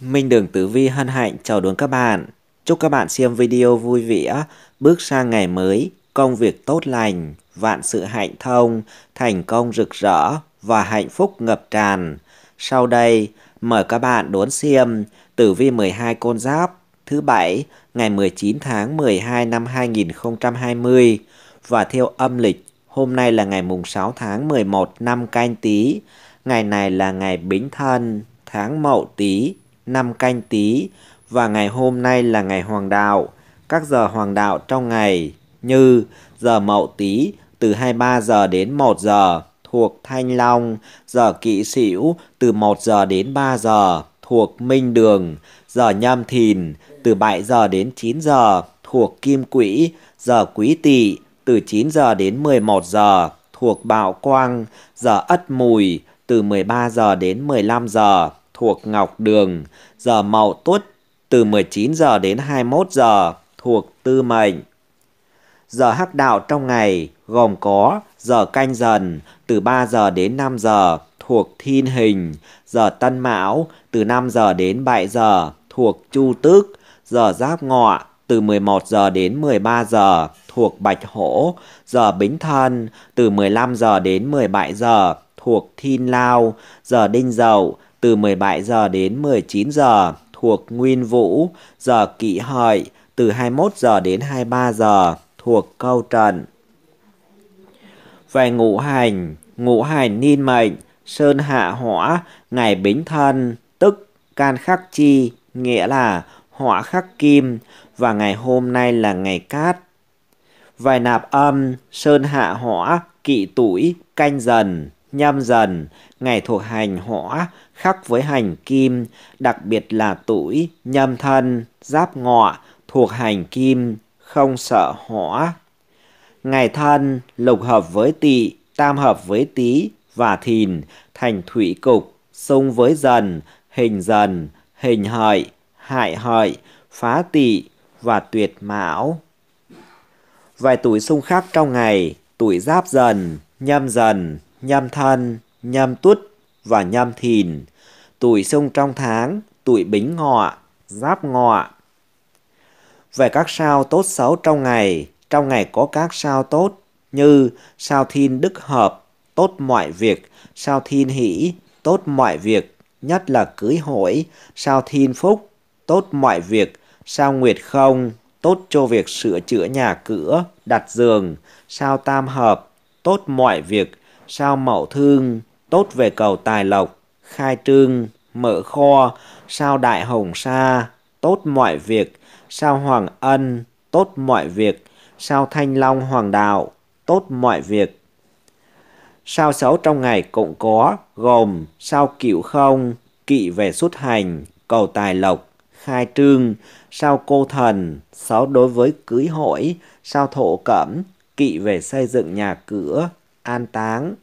Minh Đường Tử Vi hân hạnh chào đón các bạn. Chúc các bạn xem video vui vẻ, bước sang ngày mới, công việc tốt lành, vạn sự hạnh thông, thành công rực rỡ và hạnh phúc ngập tràn. Sau đây, mời các bạn đón xem Tử Vi 12 con giáp thứ bảy ngày 19 tháng 12 năm 2020 và theo âm lịch hôm nay là ngày mùng 6 tháng 11 năm canh tý. ngày này là ngày bính thân tháng mậu tý năm canh tí và ngày hôm nay là ngày hoàng đạo. Các giờ hoàng đạo trong ngày như giờ mậu tí từ 23 giờ đến 1 giờ thuộc Thanh Long, giờ kỵ sửu từ 1 giờ đến 3 giờ thuộc Minh Đường, giờ nhâm thìn từ 7 giờ đến 9 giờ thuộc Kim Quỹ, giờ Quý Tỵ từ 9 giờ đến 11 giờ thuộc Bảo Quang, giờ Ất Mùi từ 13 giờ đến 15 giờ thuộc Ngọc Đường, giờ Mậu Tuất từ 19 giờ đến 21 giờ thuộc Tư Mệnh. Giờ hắc đạo trong ngày gồm có giờ canh dần từ 3 giờ đến 5 giờ thuộc Thiên Hình, giờ Tân Mão từ 5 giờ đến 7 giờ thuộc Chu Tước, giờ Giáp Ngọ từ 11 giờ đến 13 giờ thuộc Bạch Hổ, giờ Bính Thân từ 15 giờ đến 17 giờ thuộc Thiên Lao, giờ Đinh Dậu từ 17 giờ đến 19 giờ thuộc Nguyên Vũ, giờ Kỵ Hợi từ 21 giờ đến 23 giờ thuộc Câu Trần. Về ngũ hành, ngũ hành niên mệnh, sơn hạ hỏa, ngày bính thân, tức can khắc chi, nghĩa là hỏa khắc kim và ngày hôm nay là ngày cát. Vài nạp âm, sơn hạ hỏa, kỵ tuổi, canh dần nhâm dần, ngày thuộc hành hỏa khắc với hành kim, đặc biệt là tuổi, nhâm thân, giáp ngọ thuộc hành kim, không sợ hỏa. Ngày thân lục hợp với tỵ, tam hợp với tý và thìn, thành thủy cục, xung với dần, hình dần, hình hợi, hại hợi, phá tỵ và tuyệt mão. Vài tuổi xung khắc trong ngày, tuổi giáp dần, nhâm dần, nhâm thân, nhâm tuất và nhâm thìn, tuổi sông trong tháng, tuổi bính ngọ, giáp ngọ. Về các sao tốt xấu trong ngày, trong ngày có các sao tốt như sao thiên đức hợp, tốt mọi việc, sao thiên hỷ, tốt mọi việc, nhất là cưới hỏi, sao thiên phúc, tốt mọi việc, sao nguyệt không, tốt cho việc sửa chữa nhà cửa, đặt giường, sao tam hợp, tốt mọi việc, sao mậu thương, tốt về cầu tài lộc, khai trương, mở kho, sao đại hồng sa, tốt mọi việc, sao hoàng ân, tốt mọi việc, sao thanh long hoàng đạo, tốt mọi việc. Sao xấu trong ngày cũng có, gồm sao cựu không, kỵ về xuất hành, cầu tài lộc, khai trương, sao cô thần, xấu đối với cưới hỏi, sao thổ cẩm, kỵ về xây dựng nhà cửa, an táng.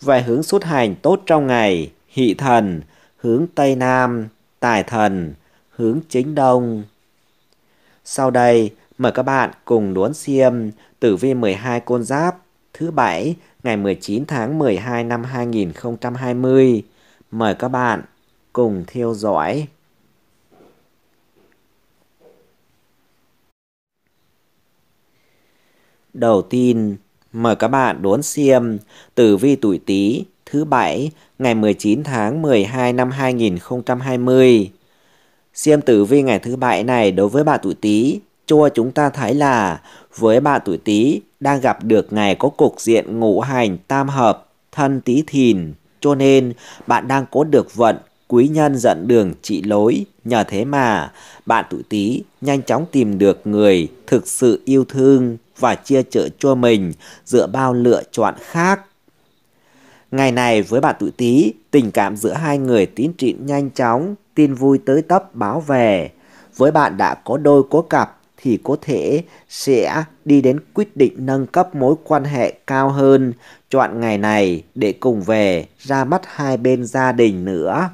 Về hướng xuất hành tốt trong ngày, hị thần, hướng Tây Nam, tài thần, hướng chính Đông. Sau đây, mời các bạn cùng đốn xiêm tử vi 12 côn giáp thứ bảy ngày 19 tháng 12 năm 2020. Mời các bạn cùng theo dõi. Đầu tiên, Mời các bạn đốn xem tử vi tuổi Tý thứ bảy ngày 19 tháng 12 năm 2020. Xem tử vi ngày thứ bảy này đối với bạn tuổi Tý cho chúng ta thấy là với bạn tuổi Tý đang gặp được ngày có cục diện ngũ hành tam hợp thân Tý Thìn, cho nên bạn đang có được vận quý nhân dẫn đường trị lối nhờ thế mà bạn tuổi tý nhanh chóng tìm được người thực sự yêu thương và chia chở cho mình giữa bao lựa chọn khác. Ngày này với bạn tuổi Tý, tình cảm giữa hai người tiến triển nhanh chóng, tin vui tới tấp báo về. Với bạn đã có đôi có cặp thì có thể sẽ đi đến quyết định nâng cấp mối quan hệ cao hơn, chọn ngày này để cùng về ra mắt hai bên gia đình nữa.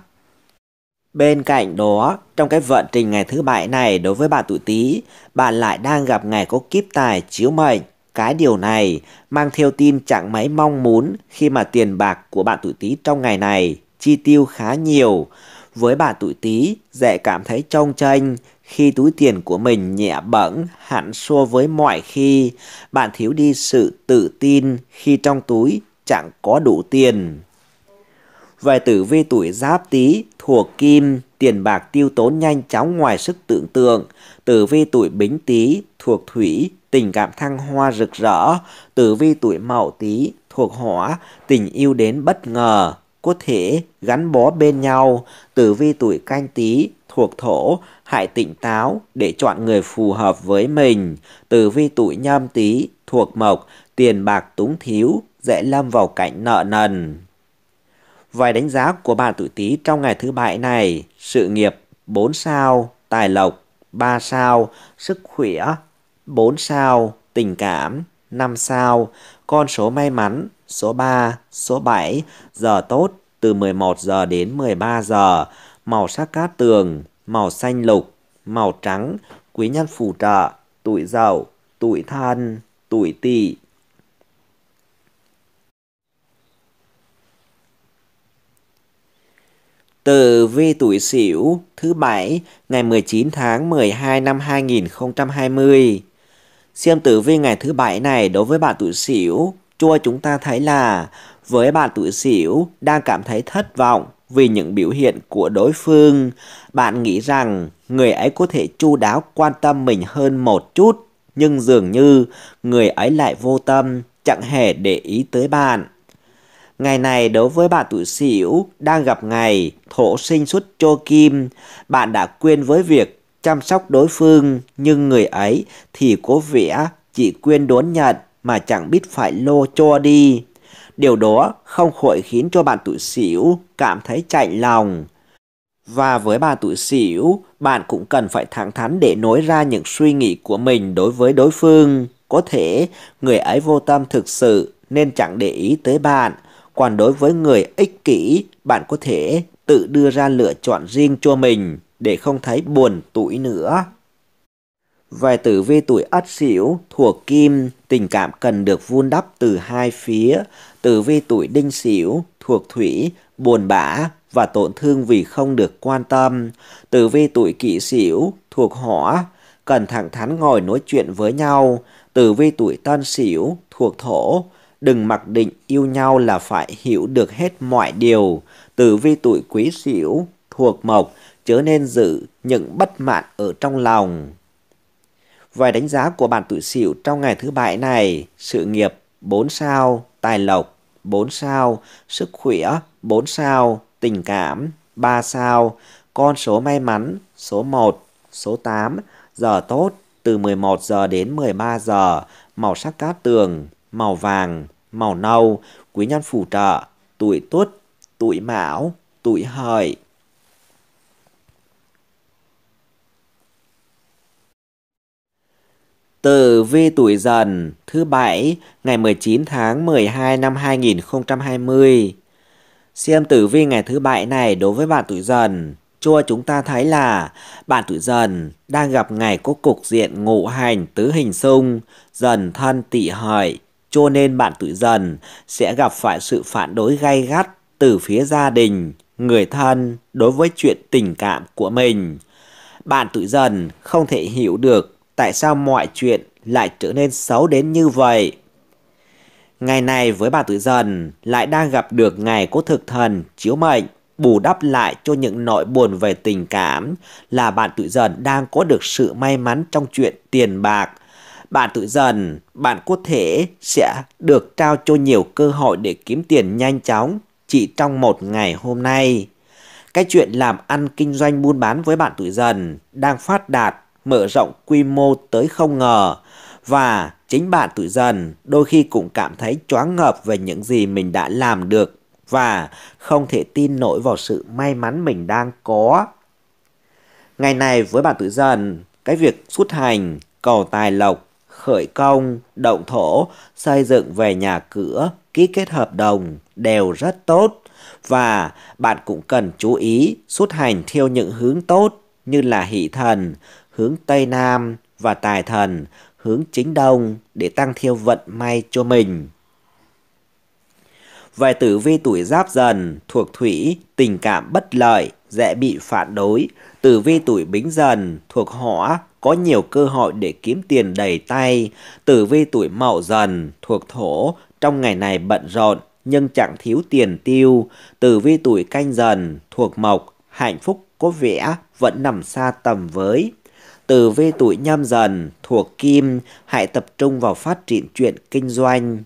Bên cạnh đó, trong cái vận trình ngày thứ bảy này đối với bạn tuổi Tý, bạn lại đang gặp ngày có kiếp tài chiếu mệnh. Cái điều này mang theo tin chẳng mấy mong muốn khi mà tiền bạc của bạn tuổi Tý trong ngày này chi tiêu khá nhiều. Với bạn tuổi Tý, dễ cảm thấy trông tranh khi túi tiền của mình nhẹ bẫng hẳn so với mọi khi. Bạn thiếu đi sự tự tin khi trong túi chẳng có đủ tiền. Vài tử vi tuổi giáp tý thuộc kim, tiền bạc tiêu tốn nhanh chóng ngoài sức tưởng tượng. Tử vi tuổi bính tý thuộc thủy, tình cảm thăng hoa rực rỡ. Tử vi tuổi mậu tý thuộc hỏa, tình yêu đến bất ngờ, có thể gắn bó bên nhau. Tử vi tuổi canh tý thuộc thổ, hãy tỉnh táo để chọn người phù hợp với mình. Tử vi tuổi nhâm tý thuộc mộc, tiền bạc túng thiếu, dễ lâm vào cảnh nợ nần. Vài đánh giá của bạn tuổi Tý trong ngày thứ bảy này, sự nghiệp 4 sao, tài lộc 3 sao, sức khỏe 4 sao, tình cảm 5 sao, con số may mắn số 3, số 7, giờ tốt từ 11 giờ đến 13 giờ, màu sắc cát tường, màu xanh lục, màu trắng, quý nhân phù trợ, tuổi dậu, tuổi thân, tuổi tỵ. Tử vi tuổi Sửu thứ bảy ngày 19 tháng 12 năm 2020. Xem tử vi ngày thứ bảy này đối với bạn tuổi Sửu, cho chúng ta thấy là với bạn tuổi Sửu đang cảm thấy thất vọng vì những biểu hiện của đối phương, bạn nghĩ rằng người ấy có thể chu đáo quan tâm mình hơn một chút, nhưng dường như người ấy lại vô tâm, chẳng hề để ý tới bạn. Ngày này đối với bạn tuổi sửu đang gặp ngày thổ sinh xuất cho kim, bạn đã quên với việc chăm sóc đối phương, nhưng người ấy thì cố vẽ chỉ quên đón nhận mà chẳng biết phải lô cho đi. Điều đó không khỏi khiến cho bạn tuổi sửu cảm thấy chạy lòng. Và với bà tuổi sửu, bạn cũng cần phải thẳng thắn để nói ra những suy nghĩ của mình đối với đối phương. Có thể người ấy vô tâm thực sự nên chẳng để ý tới bạn còn đối với người ích kỷ, bạn có thể tự đưa ra lựa chọn riêng cho mình để không thấy buồn tủi nữa. Về tử vi tuổi ất sửu thuộc kim, tình cảm cần được vun đắp từ hai phía. Tử vi tuổi đinh sửu thuộc thủy, buồn bã và tổn thương vì không được quan tâm. Tử vi tuổi kỷ sửu thuộc hỏa, cần thẳng thắn ngồi nói chuyện với nhau. Tử vi tuổi tân sửu thuộc thổ, đừng mặc định yêu nhau là phải hiểu được hết mọi điều, từ vi tuổi quý sửu, thuộc mộc, chớ nên giữ những bất mãn ở trong lòng. Vài đánh giá của bạn tuổi sửu trong ngày thứ bảy này, sự nghiệp 4 sao, tài lộc 4 sao, sức khỏe 4 sao, tình cảm 3 sao, con số may mắn số 1, số 8, giờ tốt từ 11 giờ đến 13 giờ, màu sắc cát tường màu vàng, màu nâu, quý nhân phù trợ, tuổi tuất, tuổi mão, tuổi hợi. Tử vi tuổi dần thứ bảy ngày 19 tháng 12 năm 2020. Xem tử vi ngày thứ bảy này đối với bạn tuổi dần cho chúng ta thấy là bạn tuổi dần đang gặp ngày có cục diện ngũ hành tứ hình xung dần thân tỵ hợi cho nên bạn tuổi dần sẽ gặp phải sự phản đối gay gắt từ phía gia đình, người thân đối với chuyện tình cảm của mình. Bạn tuổi dần không thể hiểu được tại sao mọi chuyện lại trở nên xấu đến như vậy. Ngày này với bạn tuổi dần lại đang gặp được ngày có thực thần chiếu mệnh bù đắp lại cho những nỗi buồn về tình cảm là bạn tuổi dần đang có được sự may mắn trong chuyện tiền bạc bạn tuổi dần, bạn có thể sẽ được trao cho nhiều cơ hội để kiếm tiền nhanh chóng chỉ trong một ngày hôm nay. Cái chuyện làm ăn kinh doanh buôn bán với bạn tuổi dần đang phát đạt, mở rộng quy mô tới không ngờ và chính bạn tuổi dần đôi khi cũng cảm thấy choáng ngợp về những gì mình đã làm được và không thể tin nổi vào sự may mắn mình đang có. Ngày này với bạn tuổi dần, cái việc xuất hành, cầu tài lộc khởi công, động thổ, xây dựng về nhà cửa, ký kết hợp đồng đều rất tốt. Và bạn cũng cần chú ý xuất hành theo những hướng tốt như là hỷ thần, hướng Tây Nam và tài thần, hướng chính đông để tăng thiêu vận may cho mình. Về tử vi tuổi giáp dần, thuộc thủy, tình cảm bất lợi, dễ bị phản đối. Tử vi tuổi bính dần, thuộc hỏa, có nhiều cơ hội để kiếm tiền đầy tay. Tử vi tuổi mậu dần, thuộc thổ, trong ngày này bận rộn nhưng chẳng thiếu tiền tiêu. Tử vi tuổi canh dần, thuộc mộc, hạnh phúc có vẻ vẫn nằm xa tầm với. Tử vi tuổi nhâm dần, thuộc kim, hãy tập trung vào phát triển chuyện kinh doanh.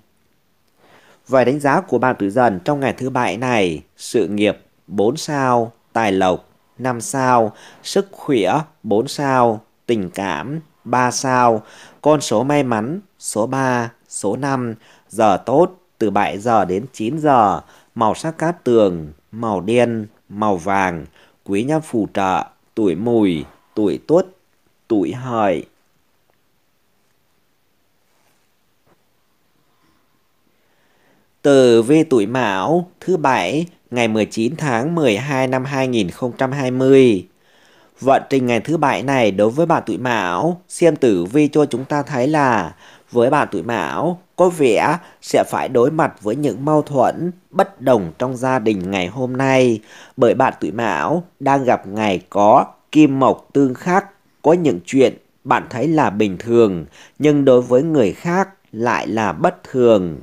Vài đánh giá của bạn tuổi dần trong ngày thứ bảy này, sự nghiệp 4 sao, tài lộc 5 sao, sức khỏe 4 sao, tình cảm, 3 sao, con số may mắn, số 3, số 5, giờ tốt, từ 7 giờ đến 9 giờ, màu sắc cát tường, màu đen, màu vàng, quý nhân phù trợ, tuổi mùi, tuổi tuất, tuổi hợi. Từ vi tuổi Mão thứ bảy ngày 19 tháng 12 năm 2020 Vận trình ngày thứ bảy này đối với bạn tuổi Mão, xem tử vi cho chúng ta thấy là với bạn tuổi Mão, có vẻ sẽ phải đối mặt với những mâu thuẫn, bất đồng trong gia đình ngày hôm nay, bởi bạn tuổi Mão đang gặp ngày có kim mộc tương khắc, có những chuyện bạn thấy là bình thường, nhưng đối với người khác lại là bất thường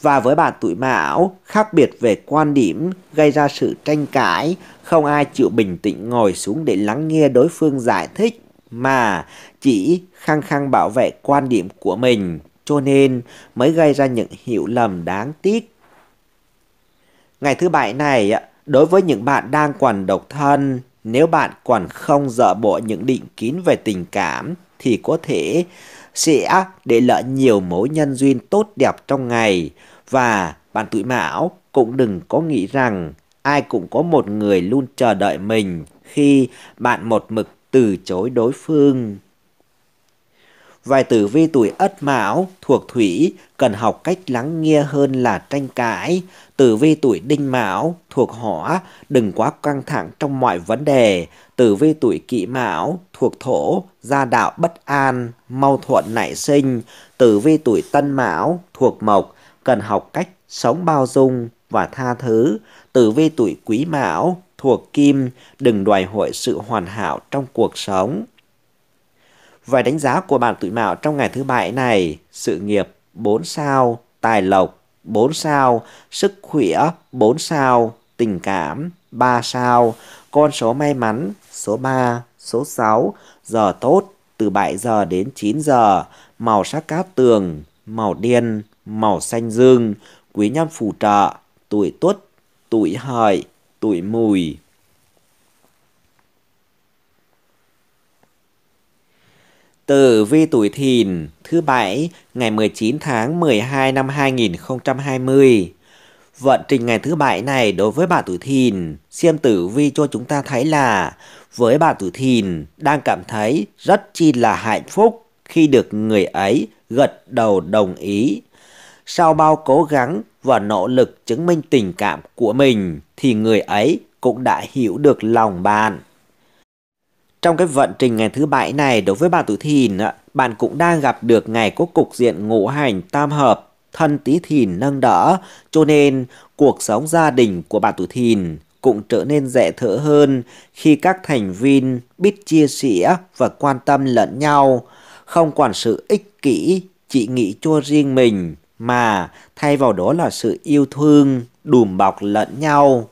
và với bạn tuổi mão khác biệt về quan điểm gây ra sự tranh cãi không ai chịu bình tĩnh ngồi xuống để lắng nghe đối phương giải thích mà chỉ khăng khăng bảo vệ quan điểm của mình cho nên mới gây ra những hiểu lầm đáng tiếc ngày thứ bảy này đối với những bạn đang còn độc thân nếu bạn còn không dỡ bỏ những định kiến về tình cảm thì có thể sẽ để lợi nhiều mối nhân duyên tốt đẹp trong ngày và bạn tuổi mão cũng đừng có nghĩ rằng ai cũng có một người luôn chờ đợi mình khi bạn một mực từ chối đối phương Vài tử vi tuổi ất mão thuộc thủy cần học cách lắng nghe hơn là tranh cãi. Tử vi tuổi đinh mão thuộc hỏa đừng quá căng thẳng trong mọi vấn đề. Tử vi tuổi kỵ mão thuộc thổ gia đạo bất an, mau thuận nảy sinh. Tử vi tuổi tân mão thuộc mộc cần học cách sống bao dung và tha thứ. Tử vi tuổi quý mão thuộc kim đừng đòi hỏi sự hoàn hảo trong cuộc sống. Vài đánh giá của bạn tuổi mạo trong ngày thứ bảy này, sự nghiệp 4 sao, tài lộc 4 sao, sức khỏe 4 sao, tình cảm 3 sao, con số may mắn số 3, số 6, giờ tốt từ 7 giờ đến 9 giờ, màu sắc cát tường, màu đen, màu xanh dương, quý nhân phù trợ, tuổi tuất, tuổi hợi, tuổi mùi. Tử vi tuổi thìn thứ bảy ngày 19 tháng 12 năm 2020. Vận trình ngày thứ bảy này đối với bạn tuổi thìn, xem tử vi cho chúng ta thấy là với bạn tuổi thìn đang cảm thấy rất chi là hạnh phúc khi được người ấy gật đầu đồng ý. Sau bao cố gắng và nỗ lực chứng minh tình cảm của mình thì người ấy cũng đã hiểu được lòng bạn. Trong cái vận trình ngày thứ bảy này đối với bà tuổi thìn, bạn cũng đang gặp được ngày có cục diện ngũ hành tam hợp, thân tý thìn nâng đỡ, cho nên cuộc sống gia đình của bà tuổi thìn cũng trở nên dễ thở hơn khi các thành viên biết chia sẻ và quan tâm lẫn nhau, không quản sự ích kỷ chỉ nghĩ cho riêng mình mà thay vào đó là sự yêu thương đùm bọc lẫn nhau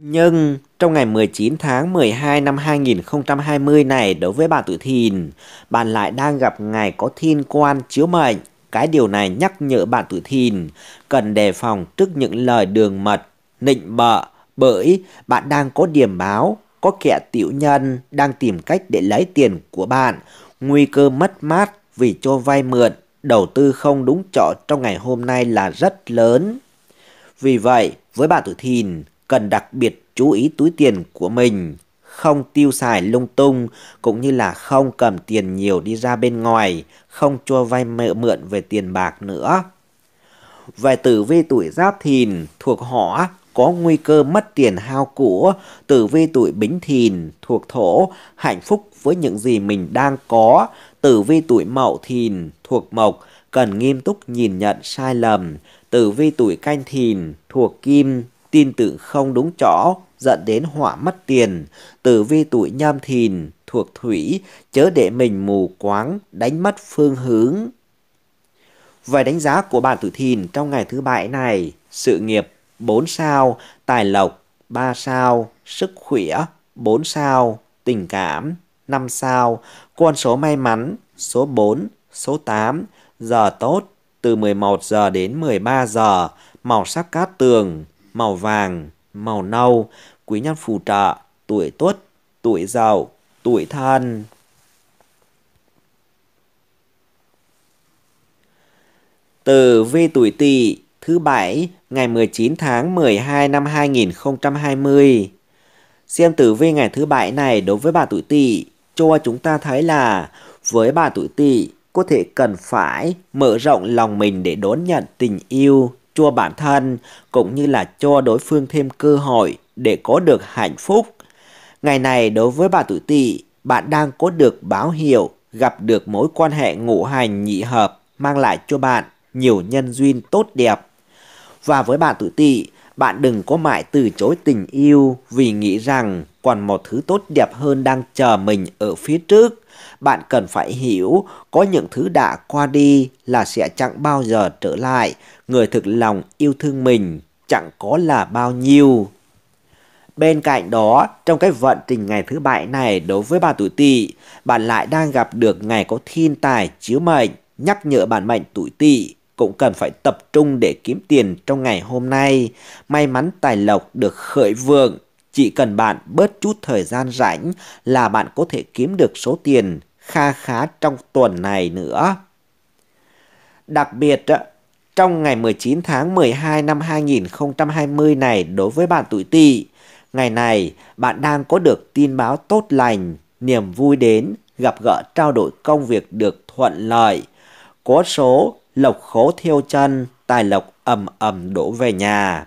nhưng trong ngày 19 tháng 12 năm 2020 này đối với bạn tuổi thìn, bạn lại đang gặp ngày có thiên quan chiếu mệnh. Cái điều này nhắc nhở bạn tuổi thìn cần đề phòng trước những lời đường mật, nịnh bợ bởi bạn đang có điểm báo, có kẻ tiểu nhân đang tìm cách để lấy tiền của bạn, nguy cơ mất mát vì cho vay mượn, đầu tư không đúng chỗ trong ngày hôm nay là rất lớn. Vì vậy, với bạn tuổi thìn, cần đặc biệt chú ý túi tiền của mình, không tiêu xài lung tung cũng như là không cầm tiền nhiều đi ra bên ngoài, không cho vay mượn về tiền bạc nữa. Về tử vi tuổi giáp thìn thuộc hỏa có nguy cơ mất tiền hao của, tử vi tuổi bính thìn thuộc thổ, hạnh phúc với những gì mình đang có, tử vi tuổi mậu thìn thuộc mộc, cần nghiêm túc nhìn nhận sai lầm, tử vi tuổi canh thìn thuộc kim, tin tưởng không đúng chỗ, dẫn đến họa mất tiền, tử vi tuổi nhâm thìn, thuộc thủy, chớ để mình mù quáng, đánh mất phương hướng. Về đánh giá của bạn tử thìn trong ngày thứ bảy này, sự nghiệp 4 sao, tài lộc 3 sao, sức khỏe 4 sao, tình cảm 5 sao, con số may mắn số 4, số 8, giờ tốt từ 11 giờ đến 13 giờ, màu sắc cát tường màu vàng, màu nâu, quý nhân phù trợ, tuổi tuất, tuổi dậu, tuổi thân. Từ vi tuổi tỵ thứ bảy ngày 19 tháng 12 năm 2020. Xem tử vi ngày thứ bảy này đối với bà tuổi tỵ cho chúng ta thấy là với bà tuổi tỵ có thể cần phải mở rộng lòng mình để đón nhận tình yêu cho bản thân cũng như là cho đối phương thêm cơ hội để có được hạnh phúc. Ngày này đối với bà tuổi tỵ, bạn đang có được báo hiệu, gặp được mối quan hệ ngũ hành nhị hợp mang lại cho bạn nhiều nhân duyên tốt đẹp. Và với bạn tuổi tỵ, bạn đừng có mãi từ chối tình yêu vì nghĩ rằng còn một thứ tốt đẹp hơn đang chờ mình ở phía trước. Bạn cần phải hiểu, có những thứ đã qua đi là sẽ chẳng bao giờ trở lại. Người thực lòng yêu thương mình chẳng có là bao nhiêu. Bên cạnh đó, trong cái vận trình ngày thứ bảy này đối với bà tuổi tỵ, bạn lại đang gặp được ngày có thiên tài chiếu mệnh, nhắc nhở bản mệnh tuổi tỵ cũng cần phải tập trung để kiếm tiền trong ngày hôm nay. May mắn tài lộc được khởi vượng, chỉ cần bạn bớt chút thời gian rảnh là bạn có thể kiếm được số tiền kha khá trong tuần này nữa. Đặc biệt, trong ngày 19 tháng 12 năm 2020 này đối với bạn tuổi tỵ, ngày này bạn đang có được tin báo tốt lành, niềm vui đến, gặp gỡ trao đổi công việc được thuận lợi. Có số lộc khố theo chân, tài lộc ầm ầm đổ về nhà.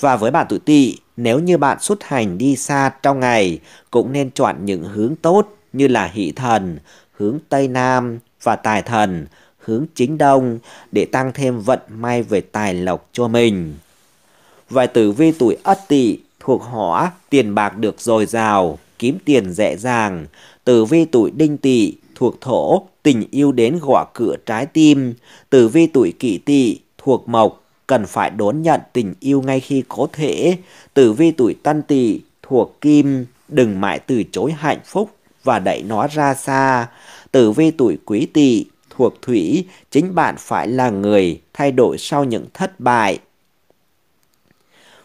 Và với bạn tuổi tỵ, nếu như bạn xuất hành đi xa trong ngày, cũng nên chọn những hướng tốt như là hỷ thần, hướng Tây Nam và tài thần, hướng chính đông để tăng thêm vận may về tài lộc cho mình. Vài tử vi tuổi Ất Tỵ thuộc hỏa, tiền bạc được dồi dào, kiếm tiền dễ dàng. Tử vi tuổi Đinh Tỵ thuộc thổ, tình yêu đến gõ cửa trái tim. Tử vi tuổi Kỷ Tỵ thuộc mộc, cần phải đón nhận tình yêu ngay khi có thể. Tử vi tuổi tân tỵ thuộc kim, đừng mãi từ chối hạnh phúc và đẩy nó ra xa. Tử vi tuổi quý tỵ thuộc thủy, chính bạn phải là người thay đổi sau những thất bại.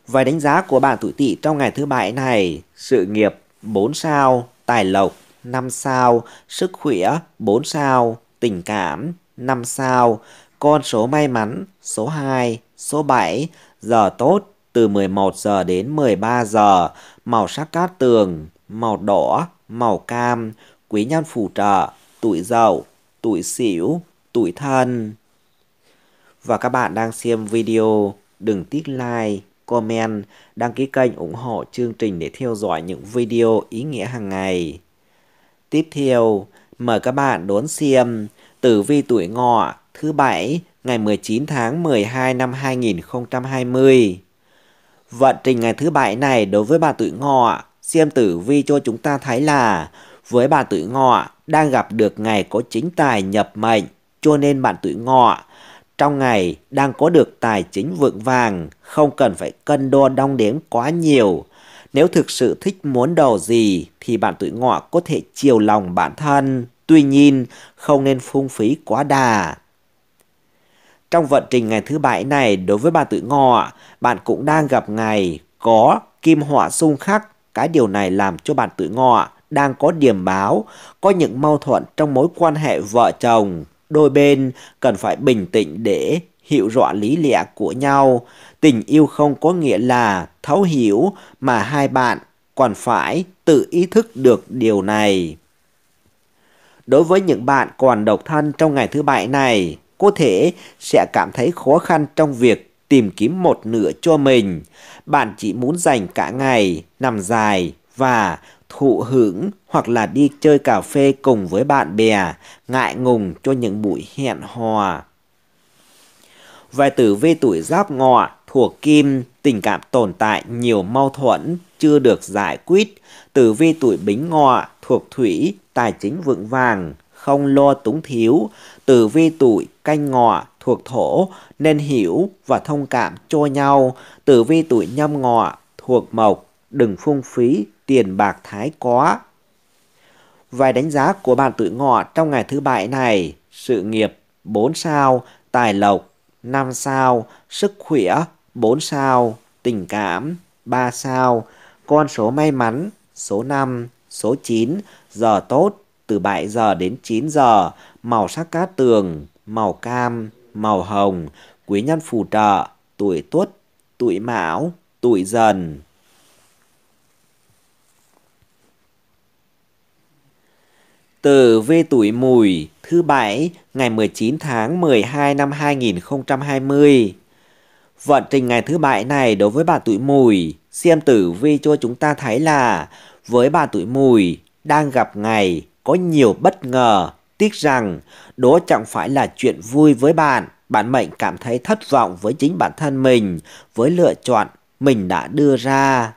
Vài đánh giá của bạn tuổi tỵ trong ngày thứ bảy này, sự nghiệp 4 sao, tài lộc 5 sao, sức khỏe 4 sao, tình cảm 5 sao, con số may mắn số 2, Số 7, giờ tốt từ 11 giờ đến 13 giờ, màu sắc cát tường, màu đỏ, màu cam, quý nhân phù trợ, tuổi giàu tuổi xỉu tuổi thân. Và các bạn đang xem video, đừng tiếc like, comment, đăng ký kênh ủng hộ chương trình để theo dõi những video ý nghĩa hàng ngày. Tiếp theo, mời các bạn đón xem tử vi tuổi ngọ thứ bảy ngày 19 tháng 12 năm 2020. Vận trình ngày thứ bảy này đối với bà tuổi ngọ, xiêm tử vi cho chúng ta thấy là với bà tuổi ngọ đang gặp được ngày có chính tài nhập mệnh, cho nên bạn tuổi ngọ trong ngày đang có được tài chính vượng vàng, không cần phải cân đo đong đếm quá nhiều. Nếu thực sự thích muốn đồ gì thì bạn tuổi ngọ có thể chiều lòng bản thân, tuy nhiên không nên phung phí quá đà. Trong vận trình ngày thứ bảy này đối với bà tự ngọ, bạn cũng đang gặp ngày có kim họa xung khắc. Cái điều này làm cho bạn tự ngọ đang có điểm báo, có những mâu thuẫn trong mối quan hệ vợ chồng. Đôi bên cần phải bình tĩnh để hiểu rõ lý lẽ của nhau. Tình yêu không có nghĩa là thấu hiểu mà hai bạn còn phải tự ý thức được điều này. Đối với những bạn còn độc thân trong ngày thứ bảy này, Cô thể sẽ cảm thấy khó khăn trong việc tìm kiếm một nửa cho mình. Bạn chỉ muốn dành cả ngày, nằm dài và thụ hưởng hoặc là đi chơi cà phê cùng với bạn bè, ngại ngùng cho những buổi hẹn hò. Về tử vi tuổi giáp ngọ, thuộc kim, tình cảm tồn tại nhiều mâu thuẫn, chưa được giải quyết. Tử vi tuổi bính ngọ, thuộc thủy, tài chính vững vàng không lo túng thiếu, tử vi tuổi canh ngọ thuộc thổ nên hiểu và thông cảm cho nhau, Tử vi tuổi nhâm ngọ thuộc mộc đừng phung phí tiền bạc thái quá. Vài đánh giá của bạn tuổi ngọ trong ngày thứ bảy này, sự nghiệp 4 sao, tài lộc 5 sao, sức khỏe 4 sao, tình cảm 3 sao, con số may mắn số 5, số 9, giờ tốt từ 7 giờ đến 9 giờ, màu sắc cát tường, màu cam, màu hồng, quý nhân phù trợ, tuổi tuất, tuổi mão, tuổi dần. Tử vi tuổi mùi thứ bảy ngày 19 tháng 12 năm 2020. Vận trình ngày thứ bảy này đối với bà tuổi mùi, xem tử vi cho chúng ta thấy là với bà tuổi mùi đang gặp ngày có nhiều bất ngờ, tiếc rằng đó chẳng phải là chuyện vui với bạn. Bạn mệnh cảm thấy thất vọng với chính bản thân mình, với lựa chọn mình đã đưa ra.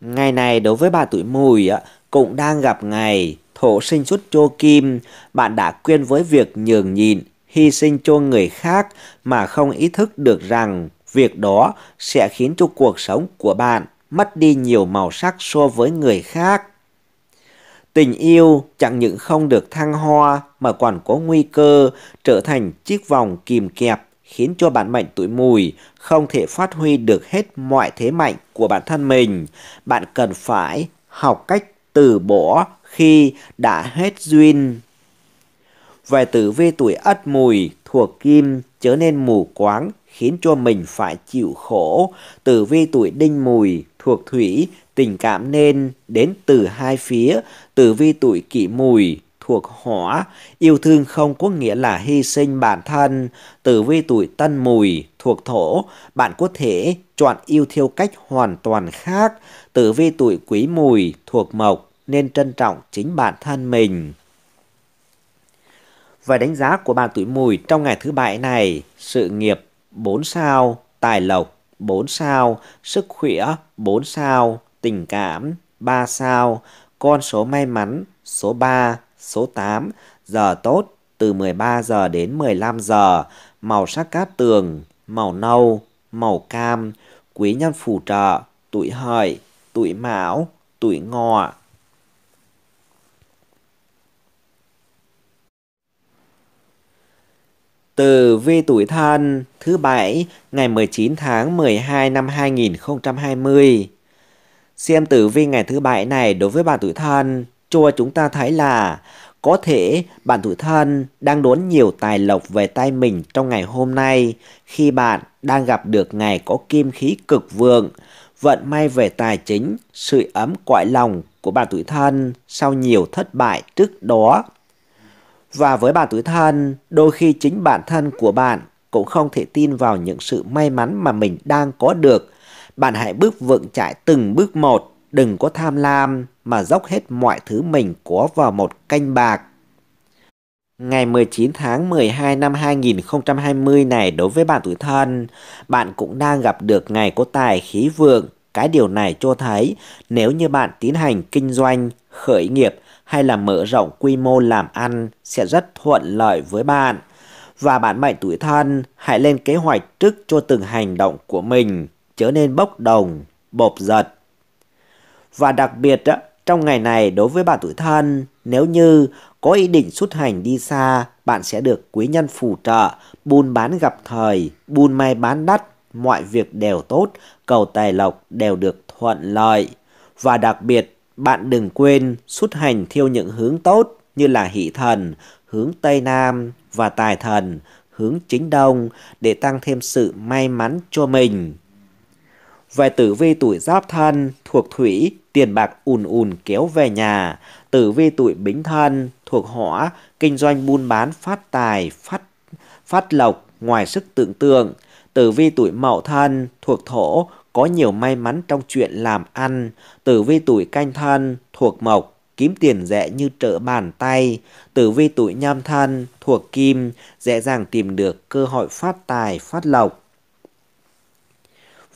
Ngày này đối với bà tuổi mùi cũng đang gặp ngày thổ sinh xuất chô kim, bạn đã quên với việc nhường nhịn, hy sinh cho người khác mà không ý thức được rằng việc đó sẽ khiến cho cuộc sống của bạn mất đi nhiều màu sắc so với người khác. Tình yêu chẳng những không được thăng hoa mà còn có nguy cơ trở thành chiếc vòng kìm kẹp khiến cho bản mệnh tuổi mùi không thể phát huy được hết mọi thế mạnh của bản thân mình. Bạn cần phải học cách từ bỏ khi đã hết duyên. Về tử vi tuổi ất mùi thuộc kim trở nên mù quáng khiến cho mình phải chịu khổ. Tử vi tuổi đinh mùi thuộc thủy tình cảm nên đến từ hai phía, tử vi tuổi kỷ mùi thuộc hỏa, yêu thương không có nghĩa là hy sinh bản thân, tử vi tuổi tân mùi thuộc thổ, bạn có thể chọn yêu theo cách hoàn toàn khác, tử vi tuổi quý mùi thuộc mộc nên trân trọng chính bản thân mình. Và đánh giá của bạn tuổi mùi trong ngày thứ bảy này, sự nghiệp 4 sao, tài lộc 4 sao, sức khỏe 4 sao, tình cảm, 3 sao, con số may mắn, số 3, số 8, giờ tốt từ 13 giờ đến 15 giờ, màu sắc cát tường, màu nâu, màu cam, quý nhân phù trợ, tuổi hợi, tuổi mão, tuổi ngọ. Từ vi tuổi thân thứ bảy ngày 19 tháng 12 năm 2020 Xem tử vi ngày thứ bảy này đối với bạn tuổi thân, cho chúng ta thấy là có thể bạn tuổi thân đang đốn nhiều tài lộc về tay mình trong ngày hôm nay khi bạn đang gặp được ngày có kim khí cực vượng, vận may về tài chính, sự ấm cõi lòng của bạn tuổi thân sau nhiều thất bại trước đó. Và với bạn tuổi thân, đôi khi chính bản thân của bạn cũng không thể tin vào những sự may mắn mà mình đang có được bạn hãy bước vững chãi từng bước một, đừng có tham lam mà dốc hết mọi thứ mình có vào một canh bạc. Ngày 19 tháng 12 năm 2020 này đối với bạn tuổi thân, bạn cũng đang gặp được ngày có tài khí vượng. Cái điều này cho thấy nếu như bạn tiến hành kinh doanh, khởi nghiệp hay là mở rộng quy mô làm ăn sẽ rất thuận lợi với bạn. Và bạn mệnh tuổi thân, hãy lên kế hoạch trước cho từng hành động của mình trở nên bốc đồng, bột giật. Và đặc biệt trong ngày này đối với bạn tuổi thân, nếu như có ý định xuất hành đi xa, bạn sẽ được quý nhân phù trợ, buôn bán gặp thời, buôn may bán đắt, mọi việc đều tốt, cầu tài lộc đều được thuận lợi. Và đặc biệt, bạn đừng quên xuất hành theo những hướng tốt như là hỷ thần, hướng Tây Nam và tài thần, hướng chính Đông để tăng thêm sự may mắn cho mình. Về tử vi tuổi giáp thân, thuộc thủy, tiền bạc ùn ùn kéo về nhà. Tử vi tuổi bính thân, thuộc hỏa, kinh doanh buôn bán phát tài, phát phát lộc, ngoài sức tưởng tượng. Tử vi tuổi mậu thân, thuộc thổ, có nhiều may mắn trong chuyện làm ăn. Tử vi tuổi canh thân, thuộc mộc, kiếm tiền dễ như trở bàn tay. Tử vi tuổi nhâm thân, thuộc kim, dễ dàng tìm được cơ hội phát tài, phát lộc.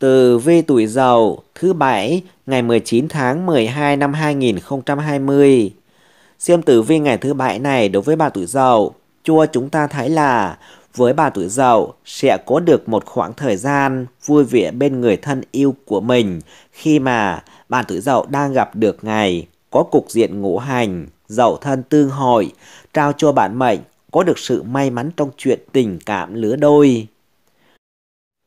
từ Vi Tuổi Dậu thứ Bảy ngày 19 tháng 12 năm 2020. Xem tử vi ngày thứ Bảy này đối với bà Tuổi Dậu, chua chúng ta thấy là với bà Tuổi Dậu sẽ có được một khoảng thời gian vui vẻ bên người thân yêu của mình khi mà bà Tuổi Dậu đang gặp được ngày có cục diện ngũ hành, dậu thân tương hội, trao cho bạn mệnh có được sự may mắn trong chuyện tình cảm lứa đôi.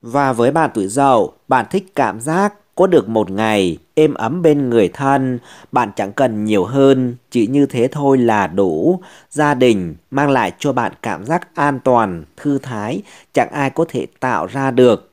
Và với bạn tuổi dậu, bạn thích cảm giác có được một ngày êm ấm bên người thân, bạn chẳng cần nhiều hơn, chỉ như thế thôi là đủ. Gia đình mang lại cho bạn cảm giác an toàn, thư thái, chẳng ai có thể tạo ra được.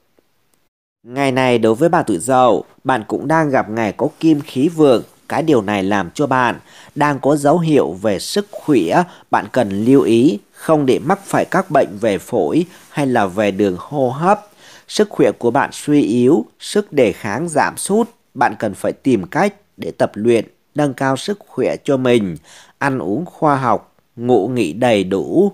Ngày này đối với bạn tuổi dậu, bạn cũng đang gặp ngày có kim khí vượng, cái điều này làm cho bạn đang có dấu hiệu về sức khỏe, bạn cần lưu ý không để mắc phải các bệnh về phổi hay là về đường hô hấp Sức khỏe của bạn suy yếu, sức đề kháng giảm sút, bạn cần phải tìm cách để tập luyện, nâng cao sức khỏe cho mình, ăn uống khoa học, ngủ nghỉ đầy đủ.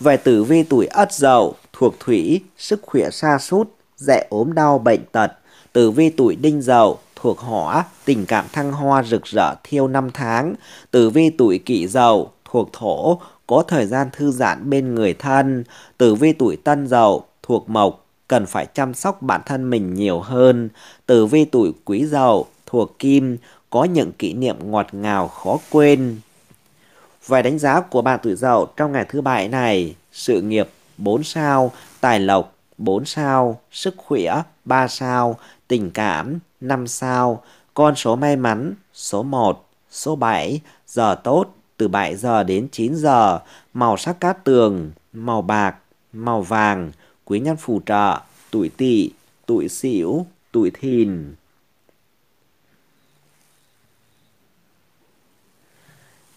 Về tử vi tuổi Ất Dậu, thuộc thủy, sức khỏe sa sút, dễ ốm đau bệnh tật. Tử vi tuổi Đinh Dậu, thuộc hỏa, tình cảm thăng hoa rực rỡ thiêu năm tháng. Tử vi tuổi Kỷ Dậu, thuộc thổ, có thời gian thư giãn bên người thân. Tử vi tuổi Tân Dậu, thuộc mộc, cần phải chăm sóc bản thân mình nhiều hơn. Tử vi tuổi quý dậu thuộc kim có những kỷ niệm ngọt ngào khó quên. Vài đánh giá của bạn tuổi dậu trong ngày thứ bảy này, sự nghiệp 4 sao, tài lộc 4 sao, sức khỏe 3 sao, tình cảm 5 sao, con số may mắn số 1, số 7, giờ tốt từ 7 giờ đến 9 giờ, màu sắc cát tường, màu bạc, màu vàng, quý nhân phù trợ, tuổi tỵ, tuổi sửu, tuổi thìn.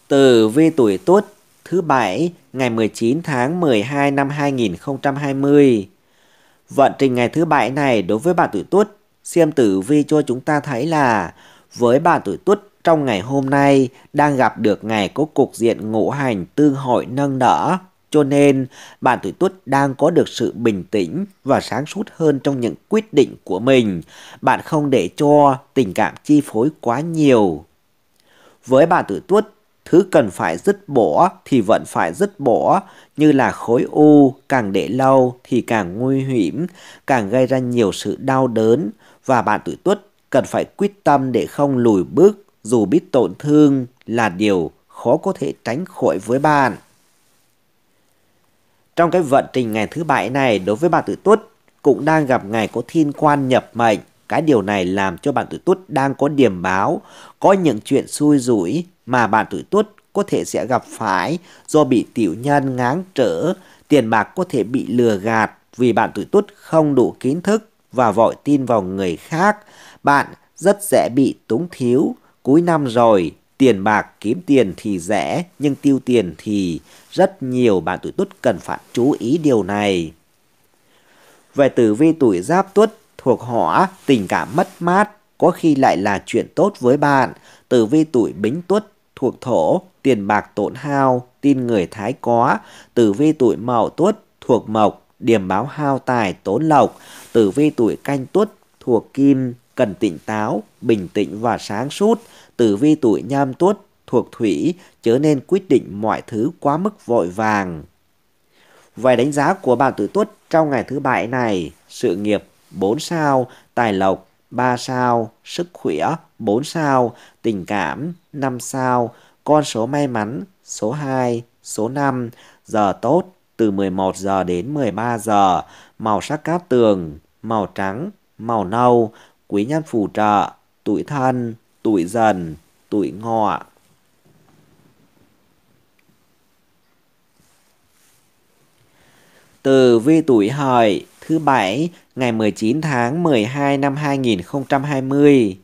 Tử vi tuổi Tuất thứ bảy ngày 19 tháng 12 năm 2020. Vận trình ngày thứ bảy này đối với bạn tuổi Tuất, xem tử vi cho chúng ta thấy là với bạn tuổi Tuất trong ngày hôm nay đang gặp được ngày có cục diện ngũ hành tương hội nâng đỡ cho nên, bạn tuổi tuất đang có được sự bình tĩnh và sáng suốt hơn trong những quyết định của mình. Bạn không để cho tình cảm chi phối quá nhiều. Với bạn tuổi tuất, thứ cần phải dứt bỏ thì vẫn phải dứt bỏ, như là khối u càng để lâu thì càng nguy hiểm, càng gây ra nhiều sự đau đớn và bạn tuổi tuất cần phải quyết tâm để không lùi bước dù biết tổn thương là điều khó có thể tránh khỏi với bạn. Trong cái vận trình ngày thứ bảy này đối với bạn tuổi tuất cũng đang gặp ngày có thiên quan nhập mệnh. Cái điều này làm cho bạn tuổi tuất đang có điểm báo, có những chuyện xui rủi mà bạn tuổi tuất có thể sẽ gặp phải do bị tiểu nhân ngáng trở, tiền bạc có thể bị lừa gạt vì bạn tuổi tuất không đủ kiến thức và vội tin vào người khác. Bạn rất dễ bị túng thiếu, cuối năm rồi Tiền bạc kiếm tiền thì rẻ, nhưng tiêu tiền thì rất nhiều bạn tuổi tuất cần phải chú ý điều này. Về tử vi tuổi giáp tuất thuộc hỏa, tình cảm mất mát, có khi lại là chuyện tốt với bạn. Tử vi tuổi bính tuất thuộc thổ, tiền bạc tổn hao, tin người thái có. Tử vi tuổi mậu tuất thuộc mộc, điểm báo hao tài tốn lộc. Tử vi tuổi canh tuất thuộc kim, cần tỉnh táo, bình tĩnh và sáng suốt, tử vi tuổi nhâm tuất thuộc thủy, chớ nên quyết định mọi thứ quá mức vội vàng. Vài đánh giá của bạn tuổi tuất trong ngày thứ bảy này, sự nghiệp 4 sao, tài lộc 3 sao, sức khỏe 4 sao, tình cảm 5 sao, con số may mắn số 2, số 5, giờ tốt từ 11 giờ đến 13 giờ, màu sắc cát tường, màu trắng, màu nâu, quý nhân phù trợ, tuổi thân, tuổi dần, tuổi ngọ. Từ vi tuổi hợi thứ bảy ngày 19 tháng 12 năm 2020.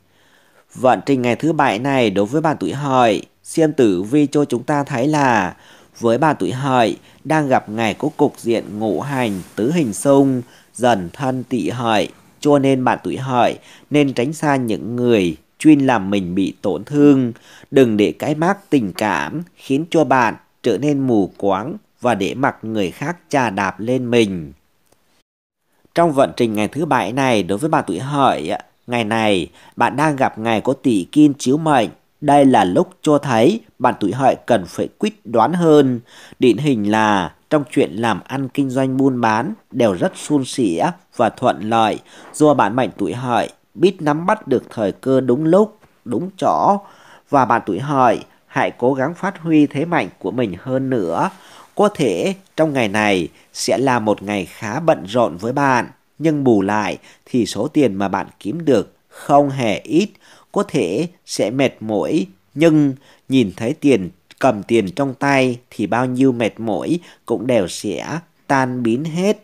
Vận trình ngày thứ bảy này đối với bạn tuổi hợi, xem tử vi cho chúng ta thấy là với bạn tuổi hợi đang gặp ngày có cục diện ngũ hành tứ hình xung dần thân tỵ hợi cho nên bạn tuổi hợi nên tránh xa những người chuyên làm mình bị tổn thương. Đừng để cái mác tình cảm khiến cho bạn trở nên mù quáng và để mặc người khác trà đạp lên mình. Trong vận trình ngày thứ bảy này đối với bạn tuổi hợi, ngày này bạn đang gặp ngày có tỷ kim chiếu mệnh đây là lúc cho thấy bạn tuổi hợi cần phải quyết đoán hơn. Điển hình là trong chuyện làm ăn kinh doanh buôn bán đều rất suôn sẻ và thuận lợi do bản mệnh tuổi hợi biết nắm bắt được thời cơ đúng lúc, đúng chỗ và bạn tuổi hợi hãy cố gắng phát huy thế mạnh của mình hơn nữa. Có thể trong ngày này sẽ là một ngày khá bận rộn với bạn, nhưng bù lại thì số tiền mà bạn kiếm được không hề ít, có thể sẽ mệt mỏi nhưng nhìn thấy tiền cầm tiền trong tay thì bao nhiêu mệt mỏi cũng đều sẽ tan biến hết.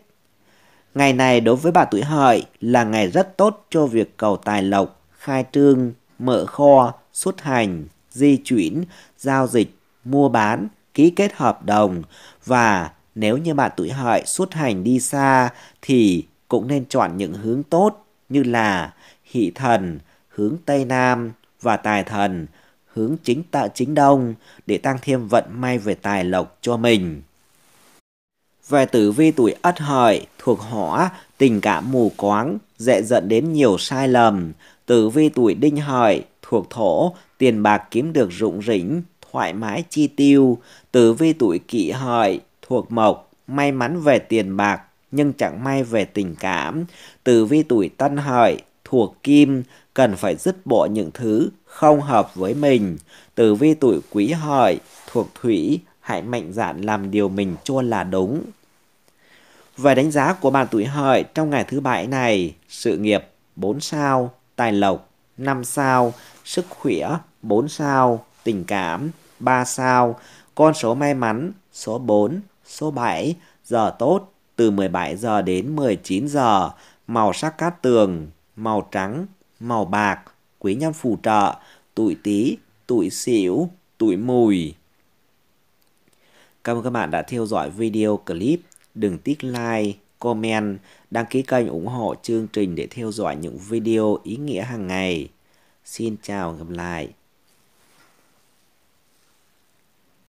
Ngày này đối với bà tuổi hợi là ngày rất tốt cho việc cầu tài lộc, khai trương, mở kho, xuất hành, di chuyển, giao dịch, mua bán, ký kết hợp đồng và nếu như bạn tuổi hợi xuất hành đi xa thì cũng nên chọn những hướng tốt như là hỷ thần, hướng Tây Nam và tài thần hướng chính tạ chính đông để tăng thêm vận may về tài lộc cho mình. Về tử vi tuổi ất hợi thuộc hỏa, tình cảm mù quáng, dễ dẫn đến nhiều sai lầm. Tử vi tuổi đinh hợi thuộc thổ, tiền bạc kiếm được rụng rỉnh, thoải mái chi tiêu. Tử vi tuổi kỷ hợi thuộc mộc, may mắn về tiền bạc nhưng chẳng may về tình cảm. Tử vi tuổi tân hợi thuộc kim, cần phải dứt bỏ những thứ không hợp với mình. Tử vi tuổi quý hợi thuộc thủy, hãy mạnh dạn làm điều mình cho là đúng. Về đánh giá của bạn tuổi hợi trong ngày thứ bảy này, sự nghiệp 4 sao, tài lộc 5 sao, sức khỏe 4 sao, tình cảm 3 sao, con số may mắn số 4, số 7, giờ tốt từ 17 giờ đến 19 giờ, màu sắc cát tường, màu trắng, màu bạc, quý nhân phù trợ, tuổi Tý, tuổi Sửu, tuổi Mùi. Cảm ơn các bạn đã theo dõi video clip. Đừng tích like, comment, đăng ký kênh ủng hộ chương trình để theo dõi những video ý nghĩa hàng ngày. Xin chào và gặp lại.